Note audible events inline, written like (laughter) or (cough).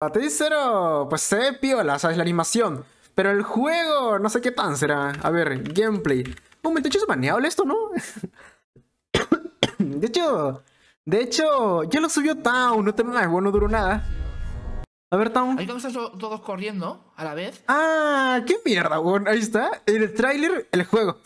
A pues se ve piola, ¿sabes? La animación. Pero el juego, no sé qué tan será. A ver, gameplay. Un momento, es baneable esto, ¿no? (coughs) de hecho, de hecho, ya lo subió Town, no te más, bueno, no duró nada. A ver, Town. Ahí estamos todos corriendo a la vez. Ah, qué mierda, weón. Ahí está. El tráiler, el juego.